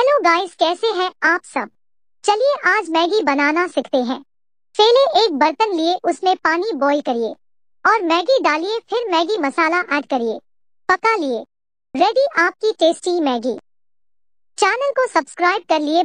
hello guys कैसे हैं आप सब चलिए आज मैगी बनाना सीखते हैं पहले एक बर्तन लिए उसमें पानी बॉईल करिए और मैगी डालिए फिर मैगी मसाला ऐड करिए पका लिए रेडी आपकी टेस्टी मैगी चैनल को सब्सक्राइब कर लिए